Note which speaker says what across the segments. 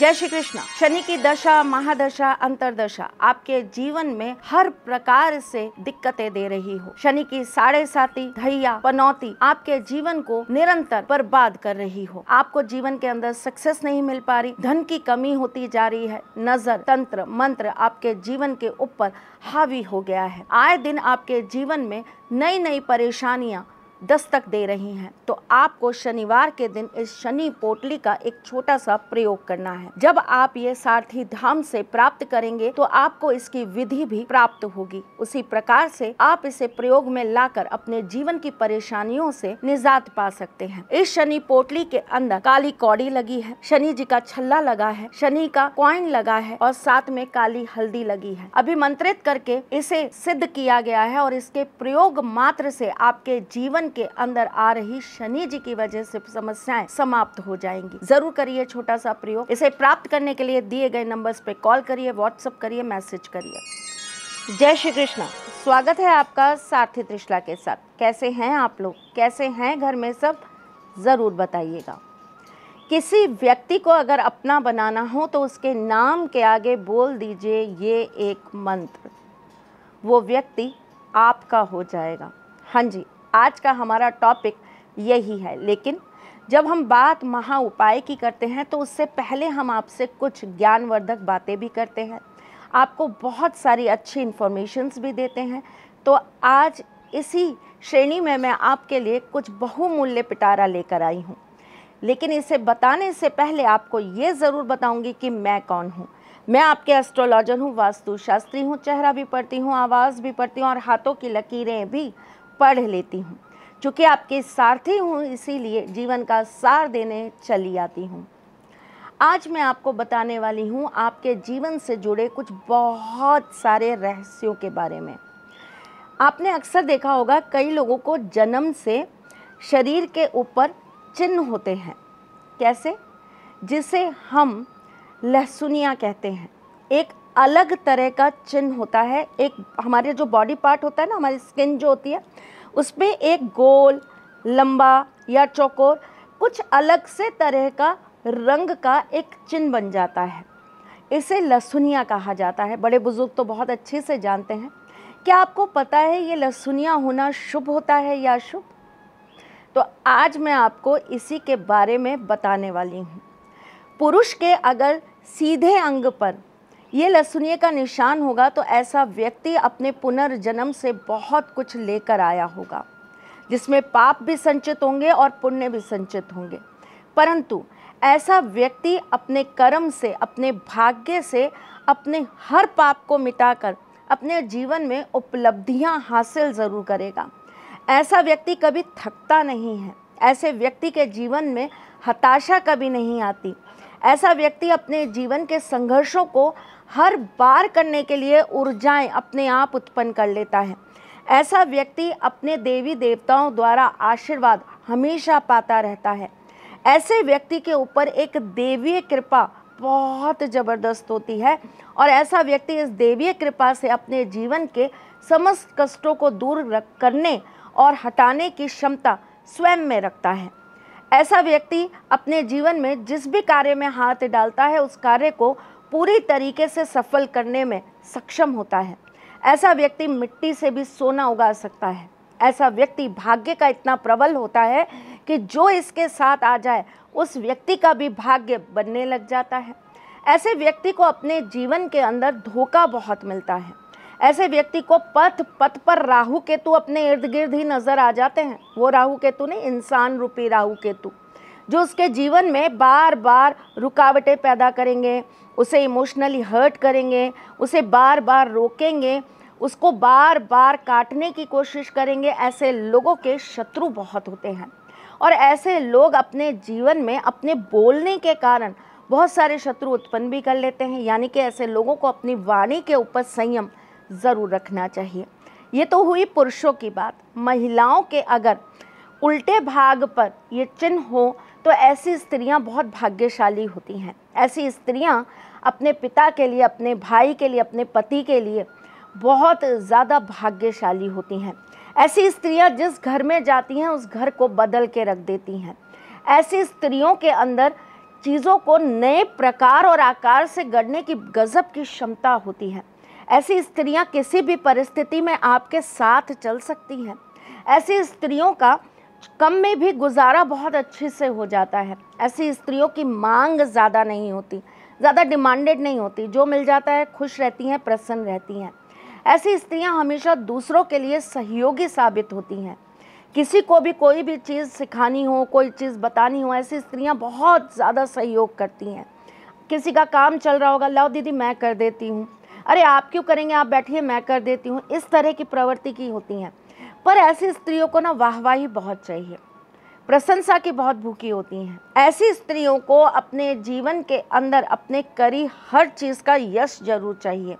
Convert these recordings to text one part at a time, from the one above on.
Speaker 1: जय श्री कृष्ण शनि की दशा महादशा अंतरदशा आपके जीवन में हर प्रकार से दिक्कतें दे रही हो शनि की साढ़े साथी धैया पनौती आपके जीवन को निरंतर बर्बाद कर रही हो आपको जीवन के अंदर सक्सेस नहीं मिल पा रही धन की कमी होती जा रही है नजर तंत्र मंत्र आपके जीवन के ऊपर हावी हो गया है आए दिन आपके जीवन में नई नई परेशानियां दस्तक दे रही हैं तो आपको शनिवार के दिन इस शनि पोटली का एक छोटा सा प्रयोग करना है जब आप ये सारथी धाम से प्राप्त करेंगे तो आपको इसकी विधि भी प्राप्त होगी उसी प्रकार से आप इसे प्रयोग में लाकर अपने जीवन की परेशानियों से निजात पा सकते हैं इस शनि पोटली के अंदर काली कौड़ी लगी है शनि जी का छल्ला लगा है शनि का क्वाइन लगा है और साथ में काली हल्दी लगी है अभिमंत्रित करके इसे सिद्ध किया गया है और इसके प्रयोग मात्र से आपके जीवन जीवन के अंदर आ रही शनि जी की वजह से समस्याएं समाप्त हो जाएंगी जरूर करिए छोटा सा प्रयोग इसे प्राप्त करने के लिए दिए गए नंबर्स पे कॉल करिए व्हाट्सअप करिए मैसेज करिए जय श्री कृष्णा स्वागत है आपका सार्थी त्रिशला के साथ कैसे हैं आप लोग कैसे हैं घर में सब ज़रूर बताइएगा किसी व्यक्ति को अगर अपना बनाना हो तो उसके नाम के आगे बोल दीजिए ये एक मंत्र वो व्यक्ति आपका हो जाएगा हाँ जी आज का हमारा टॉपिक यही है लेकिन जब हम बात महा उपाय की करते हैं तो उससे पहले हम आपसे कुछ ज्ञानवर्धक बातें भी करते हैं आपको बहुत सारी अच्छी इन्फॉर्मेशंस भी देते हैं तो आज इसी श्रेणी में मैं आपके लिए कुछ बहुमूल्य पिटारा लेकर आई हूँ लेकिन इसे बताने से पहले आपको ये ज़रूर बताऊँगी कि मैं कौन हूँ मैं आपके एस्ट्रोलॉजर हूँ वास्तुशास्त्री हूँ चेहरा भी पढ़ती हूँ आवाज़ भी पढ़ती हूँ और हाथों की लकीरें भी पढ़ लेती हूँ चूँकि आपके सारथी हूँ इसीलिए जीवन का सार देने चली आती हूँ आज मैं आपको बताने वाली हूँ आपके जीवन से जुड़े कुछ बहुत सारे रहस्यों के बारे में आपने अक्सर देखा होगा कई लोगों को जन्म से शरीर के ऊपर चिन्ह होते हैं कैसे जिसे हम लहसुनिया कहते हैं एक अलग तरह का चिन्ह होता है एक हमारे जो बॉडी पार्ट होता है ना हमारी स्किन जो होती है उस पर एक गोल लंबा या चौकोर कुछ अलग से तरह का रंग का एक चिन्ह बन जाता है इसे लहसुनिया कहा जाता है बड़े बुज़ुर्ग तो बहुत अच्छे से जानते हैं क्या आपको पता है ये लहसुनिया होना शुभ होता है या शुभ तो आज मैं आपको इसी के बारे में बताने वाली हूँ पुरुष के अगर सीधे अंग पर ये लसुनिए का निशान होगा तो ऐसा व्यक्ति अपने पुनर्जन्म से बहुत कुछ लेकर आया होगा जिसमें पाप भी संचित होंगे और पुण्य भी संचित होंगे परंतु ऐसा व्यक्ति अपने कर्म से अपने भाग्य से अपने हर पाप को मिटाकर अपने जीवन में उपलब्धियां हासिल ज़रूर करेगा ऐसा व्यक्ति कभी थकता नहीं है ऐसे व्यक्ति के जीवन में हताशा कभी नहीं आती ऐसा व्यक्ति अपने जीवन के संघर्षों को हर बार करने के लिए ऊर्जाएं अपने आप उत्पन्न कर लेता है ऐसा व्यक्ति अपने देवी देवताओं द्वारा आशीर्वाद हमेशा पाता रहता है ऐसे व्यक्ति के ऊपर एक देवीय कृपा बहुत ज़बरदस्त होती है और ऐसा व्यक्ति इस देवीय कृपा से अपने जीवन के समस्त कष्टों को दूर रख करने और हटाने की क्षमता स्वयं में रखता है ऐसा व्यक्ति अपने जीवन में जिस भी कार्य में हाथ डालता है उस कार्य को पूरी तरीके से सफल करने में सक्षम होता है ऐसा व्यक्ति मिट्टी से भी सोना उगा सकता है ऐसा व्यक्ति भाग्य का इतना प्रबल होता है कि जो इसके साथ आ जाए उस व्यक्ति का भी भाग्य बनने लग जाता है ऐसे व्यक्ति को अपने जीवन के अंदर धोखा बहुत मिलता है ऐसे व्यक्ति को पथ पथ पर राहु केतु अपने इर्द गिर्द ही नज़र आ जाते हैं वो राहु केतु नहीं इंसान रूपी राहु केतु जो उसके जीवन में बार बार रुकावटें पैदा करेंगे उसे इमोशनली हर्ट करेंगे उसे बार बार रोकेंगे उसको बार बार काटने की कोशिश करेंगे ऐसे लोगों के शत्रु बहुत होते हैं और ऐसे लोग अपने जीवन में अपने बोलने के कारण बहुत सारे शत्रु उत्पन्न भी कर लेते हैं यानी कि ऐसे लोगों को अपनी वाणी के ऊपर संयम ज़रूर रखना चाहिए ये तो हुई पुरुषों की बात महिलाओं के अगर उल्टे भाग पर ये चिन्ह हो तो ऐसी स्त्रियां बहुत भाग्यशाली होती हैं ऐसी स्त्रियां अपने पिता के लिए अपने भाई के लिए अपने पति के लिए बहुत ज़्यादा भाग्यशाली होती हैं ऐसी स्त्रियां जिस घर में जाती हैं उस घर को बदल के रख देती हैं ऐसी स्त्रियों के अंदर चीज़ों को नए प्रकार और आकार से गढ़ने की गज़ब की क्षमता होती है ऐसी स्त्रियां किसी भी परिस्थिति में आपके साथ चल सकती हैं ऐसी स्त्रियों का कम में भी गुजारा बहुत अच्छे से हो जाता है ऐसी स्त्रियों की मांग ज़्यादा नहीं होती ज़्यादा डिमांडेड नहीं होती जो मिल जाता है खुश रहती हैं प्रसन्न रहती हैं ऐसी स्त्रियां हमेशा दूसरों के लिए सहयोगी साबित होती हैं किसी को भी कोई भी चीज़ सिखानी हो कोई चीज़ बतानी हो ऐसी स्त्रियां बहुत ज़्यादा सहयोग करती हैं किसी का काम चल रहा होगा लाओ दीदी मैं कर देती हूँ अरे आप क्यों करेंगे आप बैठिए मैं कर देती हूँ इस तरह की प्रवृत्ति की होती हैं पर ऐसी स्त्रियों को ना वाहवाही बहुत चाहिए प्रशंसा की बहुत भूखी होती हैं ऐसी स्त्रियों को अपने जीवन के अंदर अपने करी हर चीज़ का यश जरूर चाहिए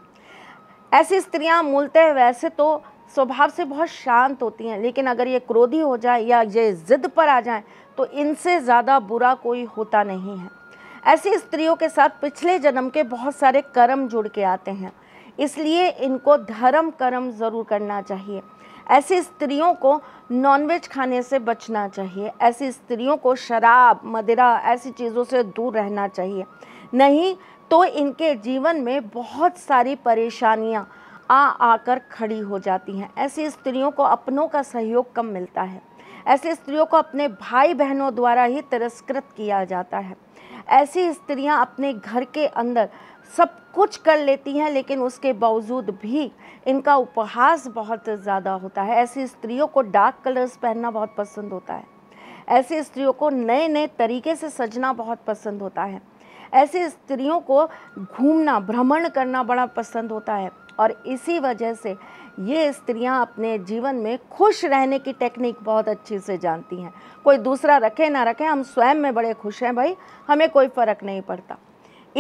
Speaker 1: ऐसी स्त्रियां मूलतः वैसे तो स्वभाव से बहुत शांत होती हैं लेकिन अगर ये क्रोधी हो जाए या ये ज़िद पर आ जाए तो इनसे ज़्यादा बुरा कोई होता नहीं है ऐसी स्त्रियों के साथ पिछले जन्म के बहुत सारे कर्म जुड़ के आते हैं इसलिए इनको धर्म कर्म ज़रूर करना चाहिए ऐसी स्त्रियों को नॉनवेज खाने से बचना चाहिए ऐसी स्त्रियों को शराब मदिरा ऐसी चीज़ों से दूर रहना चाहिए नहीं तो इनके जीवन में बहुत सारी परेशानियाँ आ आकर खड़ी हो जाती हैं ऐसी स्त्रियों को अपनों का सहयोग कम मिलता है ऐसी स्त्रियों को अपने भाई बहनों द्वारा ही तिरस्कृत किया जाता है ऐसी स्त्रियां अपने घर के अंदर सब कुछ कर लेती हैं लेकिन उसके बावजूद भी इनका उपहास बहुत ज़्यादा होता है ऐसी स्त्रियों को डार्क कलर्स पहनना बहुत पसंद होता है ऐसी स्त्रियों को नए नए तरीके से सजना बहुत पसंद होता है ऐसी स्त्रियों को घूमना भ्रमण करना बड़ा पसंद होता है और इसी वजह से ये स्त्रियां अपने जीवन में खुश रहने की टेक्निक बहुत अच्छी से जानती हैं कोई दूसरा रखे ना रखे हम स्वयं में बड़े खुश हैं भाई हमें कोई फ़र्क नहीं पड़ता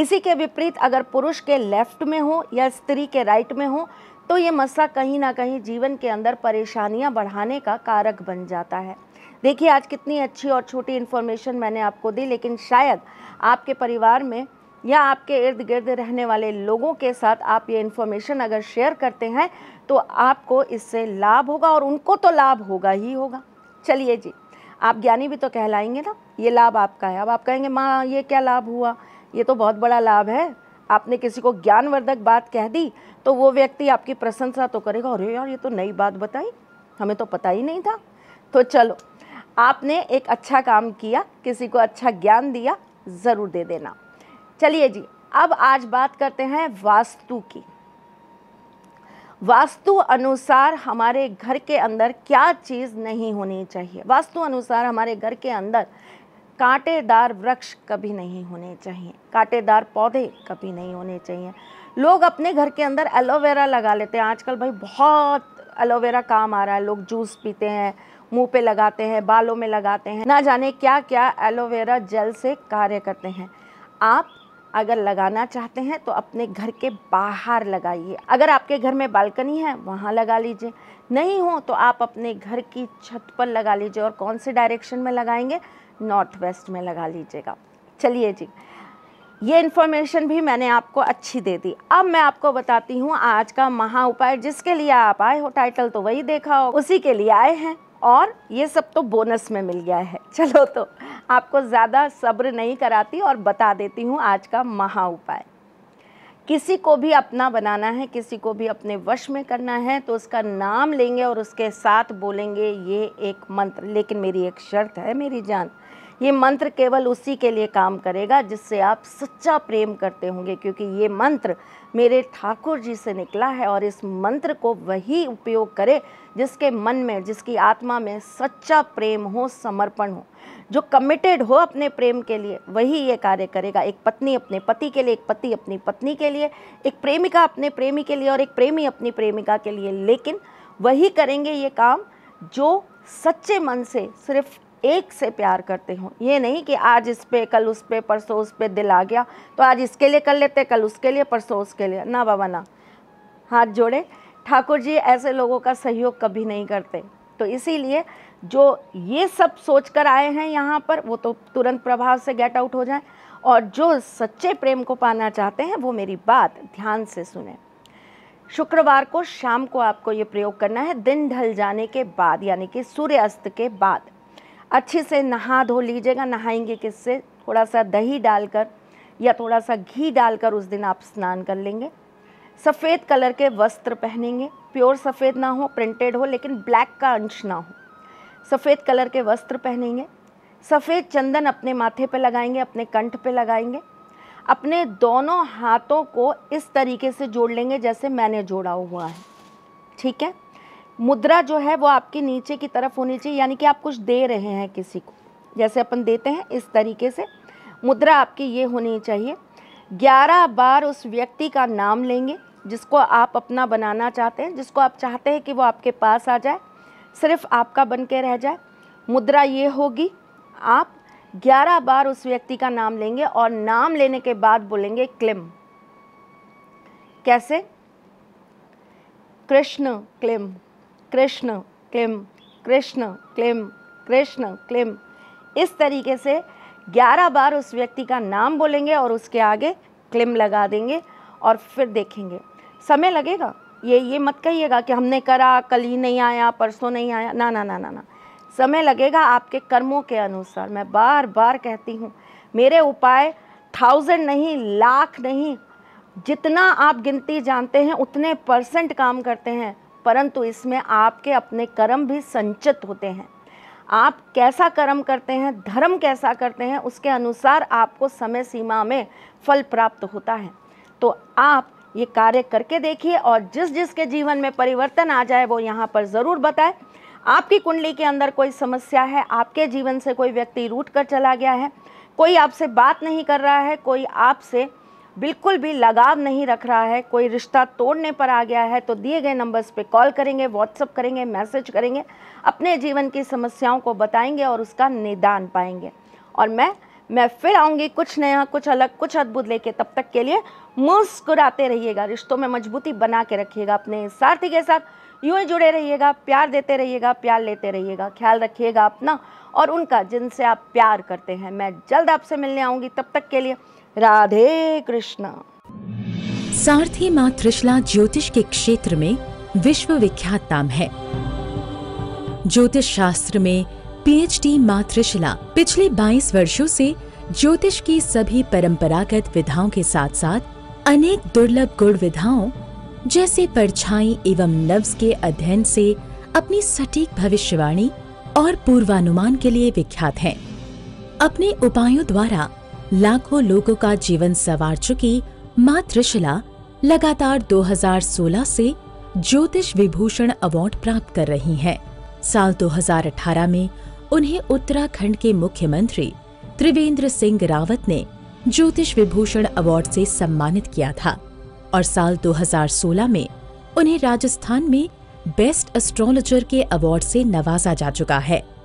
Speaker 1: इसी के विपरीत अगर पुरुष के लेफ्ट में हो या स्त्री के राइट में हो तो ये मसला कहीं ना कहीं जीवन के अंदर परेशानियां बढ़ाने का कारक बन जाता है देखिए आज कितनी अच्छी और छोटी इन्फॉर्मेशन मैंने आपको दी लेकिन शायद आपके परिवार में या आपके इर्द गिर्द रहने वाले लोगों के साथ आप ये इन्फॉर्मेशन अगर शेयर करते हैं तो आपको इससे लाभ होगा और उनको तो लाभ होगा ही होगा चलिए जी आप ज्ञानी भी तो कहलाएंगे ना ये लाभ आपका है अब आप कहेंगे माँ ये क्या लाभ हुआ ये तो बहुत बड़ा लाभ है आपने किसी को ज्ञानवर्धक बात कह दी तो वो व्यक्ति आपकी प्रशंसा तो करेगा अरे यार ये तो नई बात बताई हमें तो पता ही नहीं था तो चलो आपने एक अच्छा काम किया किसी को अच्छा ज्ञान दिया ज़रूर दे देना चलिए जी अब आज बात करते हैं वास्तु की वास्तु अनुसार हमारे घर के अंदर क्या चीज़ नहीं होनी चाहिए वास्तु अनुसार हमारे घर के अंदर कांटेदार वृक्ष कभी नहीं होने चाहिए कांटेदार पौधे कभी नहीं होने चाहिए लोग अपने घर के अंदर एलोवेरा लगा लेते हैं आजकल भाई बहुत एलोवेरा काम आ रहा है लोग जूस पीते हैं मुंह पे लगाते हैं बालों में लगाते हैं ना जाने क्या क्या एलोवेरा जेल से कार्य करते हैं आप अगर लगाना चाहते हैं तो अपने घर के बाहर लगाइए अगर आपके घर में बालकनी है वहाँ लगा लीजिए नहीं हो तो आप अपने घर की छत पर लगा लीजिए और कौन से डायरेक्शन में लगाएंगे नॉर्थ वेस्ट में लगा लीजिएगा चलिए जी ये इन्फॉर्मेशन भी मैंने आपको अच्छी दे दी अब मैं आपको बताती हूँ आज का महा उपाय जिसके लिए आप आए हो टाइटल तो वही देखा हो उसी के लिए आए हैं और ये सब तो बोनस में मिल गया है चलो तो आपको ज़्यादा सब्र नहीं कराती और बता देती हूँ आज का महा उपाय किसी को भी अपना बनाना है किसी को भी अपने वश में करना है तो उसका नाम लेंगे और उसके साथ बोलेंगे ये एक मंत्र लेकिन मेरी एक शर्त है मेरी जान ये मंत्र केवल उसी के लिए काम करेगा जिससे आप सच्चा प्रेम करते होंगे क्योंकि ये मंत्र मेरे ठाकुर जी से निकला है और इस मंत्र को वही उपयोग करें जिसके मन में जिसकी आत्मा में सच्चा प्रेम हो समर्पण हो जो कमिटेड हो अपने प्रेम के लिए वही ये कार्य करेगा एक पत्नी अपने पति के लिए एक पति अपनी पत्नी के लिए एक प्रेमिका अपने प्रेमी के लिए और एक प्रेमी अपनी प्रेमिका के लिए लेकिन वही करेंगे ये काम जो सच्चे मन से सिर्फ एक से प्यार करते हो ये नहीं कि आज इस पे कल उस पे परसों उस पे दिल आ गया तो आज इसके लिए कर लेते कल उसके लिए परसों उसके लिए ना बाबा ना हाथ जोड़े ठाकुर जी ऐसे लोगों का सहयोग कभी नहीं करते तो इसीलिए जो ये सब सोच कर आए हैं यहाँ पर वो तो तुरंत प्रभाव से गेट आउट हो जाए और जो सच्चे प्रेम को पाना चाहते हैं वो मेरी बात ध्यान से सुने शुक्रवार को शाम को आपको ये प्रयोग करना है दिन ढल जाने के बाद यानी कि सूर्य अस्त के बाद अच्छे से नहा धो लीजिएगा नहाएंगे किससे थोड़ा सा दही डालकर या थोड़ा सा घी डालकर उस दिन आप स्नान कर लेंगे सफ़ेद कलर के वस्त्र पहनेंगे प्योर सफ़ेद ना हो प्रिंटेड हो लेकिन ब्लैक का अंश ना हो सफ़ेद कलर के वस्त्र पहनेंगे सफ़ेद चंदन अपने माथे पे लगाएंगे अपने कंठ पे लगाएंगे अपने दोनों हाथों को इस तरीके से जोड़ लेंगे जैसे मैंने जोड़ा हुआ है ठीक है मुद्रा जो है वो आपके नीचे की तरफ होनी चाहिए यानी कि आप कुछ दे रहे हैं किसी को जैसे अपन देते हैं इस तरीके से मुद्रा आपकी ये होनी चाहिए ग्यारह बार उस व्यक्ति का नाम लेंगे जिसको आप अपना बनाना चाहते हैं जिसको आप चाहते हैं कि वो आपके पास आ जाए सिर्फ आपका बन के रह जाए मुद्रा ये होगी आप ग्यारह बार उस व्यक्ति का नाम लेंगे और नाम लेने के बाद बोलेंगे क्लिम कैसे कृष्ण क्लिम कृष्ण क्लिम कृष्ण क्लिम कृष्ण क्लिम इस तरीके से 11 बार उस व्यक्ति का नाम बोलेंगे और उसके आगे क्लिम लगा देंगे और फिर देखेंगे समय लगेगा ये ये मत कहिएगा कि हमने करा कल ही नहीं आया परसों नहीं आया ना ना ना ना ना समय लगेगा आपके कर्मों के अनुसार मैं बार बार कहती हूँ मेरे उपाय थाउजेंड नहीं लाख नहीं जितना आप गिनती जानते हैं उतने परसेंट काम करते हैं परंतु इसमें आपके अपने कर्म भी संचित होते हैं आप कैसा कर्म करते हैं धर्म कैसा करते हैं उसके अनुसार आपको समय सीमा में फल प्राप्त होता है तो आप ये कार्य करके देखिए और जिस जिसके जीवन में परिवर्तन आ जाए वो यहाँ पर ज़रूर बताए आपकी कुंडली के अंदर कोई समस्या है आपके जीवन से कोई व्यक्ति रूट कर चला गया है कोई आपसे बात नहीं कर रहा है कोई आपसे बिल्कुल भी लगाव नहीं रख रहा है कोई रिश्ता तोड़ने पर आ गया है तो दिए गए नंबर्स पे कॉल करेंगे व्हाट्सअप करेंगे मैसेज करेंगे अपने जीवन की समस्याओं को बताएंगे और उसका निदान पाएंगे और मैं मैं फिर आऊँगी कुछ नया कुछ अलग कुछ अद्भुत लेके तब तक के लिए मुस्कुराते रहिएगा रिश्तों में मजबूती बना के रखिएगा अपने सारथी के साथ यूँ ही जुड़े रहिएगा प्यार देते रहिएगा प्यार लेते रहिएगा ख्याल रखिएगा अपना और उनका जिनसे आप प्यार करते हैं मैं जल्द आपसे मिलने आऊँगी तब तक के लिए राधे कृष्णा
Speaker 2: सारथी माँ त्रिशला ज्योतिष के क्षेत्र में विश्व विख्यात नाम है ज्योतिष शास्त्र में पीएचडी माँ त्रिशला पिछले 22 वर्षों से ज्योतिष की सभी परंपरागत विधाओं के साथ साथ अनेक दुर्लभ गुण विधाओं जैसे परछाई एवं नव्स के अध्ययन से अपनी सटीक भविष्यवाणी और पूर्वानुमान के लिए विख्यात हैं। अपने उपायों द्वारा लाखों लोगों का जीवन संवार चुकी माँ त्रिशला लगातार 2016 से ज्योतिष विभूषण अवार्ड प्राप्त कर रही हैं। साल 2018 में उन्हें उत्तराखंड के मुख्यमंत्री त्रिवेंद्र सिंह रावत ने ज्योतिष विभूषण अवार्ड से सम्मानित किया था और साल 2016 में उन्हें राजस्थान में बेस्ट एस्ट्रोलॉजर के अवार्ड से नवाजा जा चुका है